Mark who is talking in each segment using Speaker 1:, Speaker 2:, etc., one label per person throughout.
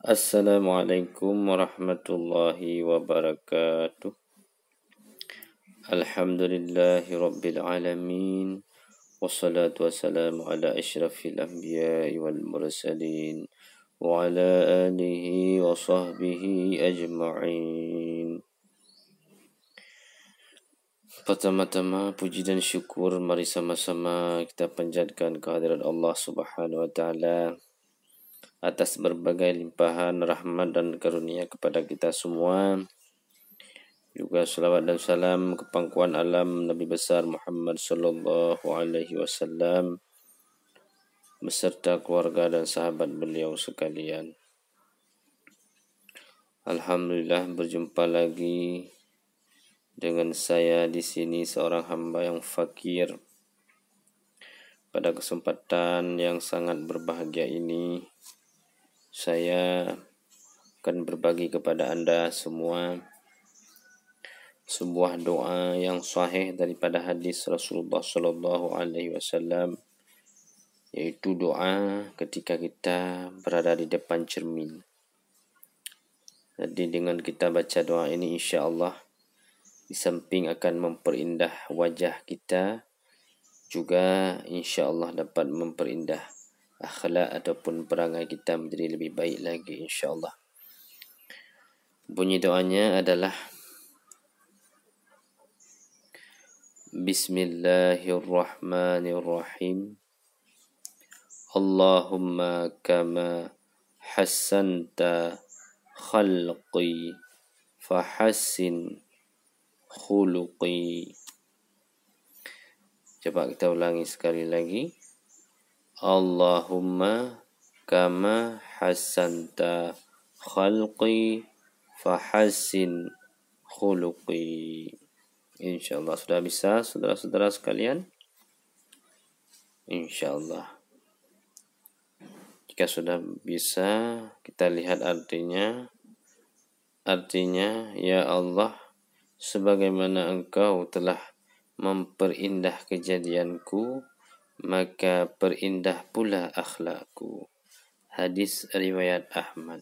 Speaker 1: Assalamualaikum warahmatullahi wabarakatuh Alhamdulillahi rabbil alamin Wassalatu wassalamu ala ashrafil anbiya wal mursalin Wa ala alihi wa sahbihi ajma'in Pertama-tama puji dan syukur mari sama-sama kita panjatkan kehadiran Allah Subhanahu wa taala atas berbagai limpahan rahmat dan karunia kepada kita semua. Juga salawat dan salam ke pangkuan alam Nabi besar Muhammad sallallahu alaihi wasallam beserta keluarga dan sahabat beliau sekalian. Alhamdulillah berjumpa lagi dengan saya di sini seorang hamba yang fakir. Pada kesempatan yang sangat berbahagia ini, saya akan berbagi kepada anda semua sebuah doa yang sahih daripada hadis Rasulullah sallallahu alaihi wasallam yaitu doa ketika kita berada di depan cermin. Jadi dengan kita baca doa ini insya-Allah di samping akan memperindah wajah kita juga insya-Allah dapat memperindah akhlak ataupun perangai kita menjadi lebih baik lagi insyaAllah. Bunyi doanya adalah Bismillahirrahmanirrahim Allahumma kama hassanta khalqi fahassin khuluqi Coba kita ulangi sekali lagi. Allahumma kama hasanta khalqi hasin khuluqi. InsyaAllah sudah bisa saudara-saudara sekalian. InsyaAllah. Jika sudah bisa, kita lihat artinya. Artinya, Ya Allah, sebagaimana engkau telah memperindah kejadianku, maka perindah pula akhlakku. Hadis riwayat Ahmad.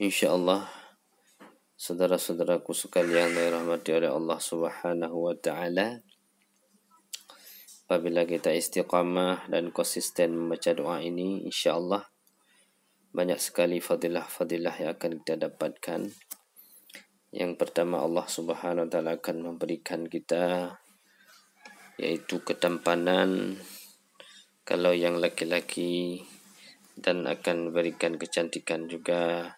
Speaker 1: Insyaallah saudara-saudaraku sekalian yang dirahmati oleh Allah Subhanahu wa taala apabila kita istiqamah dan konsisten membaca doa ini insyaallah banyak sekali fadilah-fadilah yang akan kita dapatkan. Yang pertama Allah Subhanahu wa taala akan memberikan kita yaitu ketampanan kalau yang laki-laki dan akan berikan kecantikan juga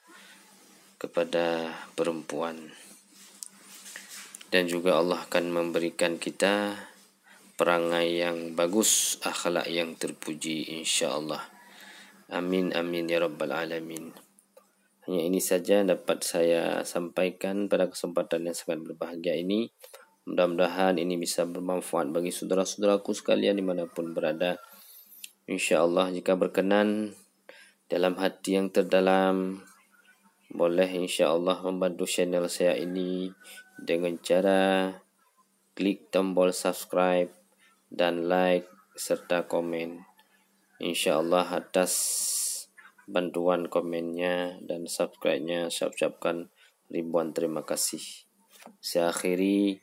Speaker 1: kepada perempuan dan juga Allah akan memberikan kita perangai yang bagus akhlak yang terpuji insyaallah amin amin ya rabbal alamin hanya ini saja dapat saya sampaikan pada kesempatan yang sangat berbahagia ini Mudah-mudahan ini bisa bermanfaat bagi saudara-saudaraku sekalian dimanapun berada. InsyaAllah jika berkenan dalam hati yang terdalam, boleh insyaAllah membantu channel saya ini dengan cara klik tombol subscribe dan like serta komen. InsyaAllah atas bantuan komennya dan subscribe-nya saya ucapkan ribuan terima kasih. Saya akhiri.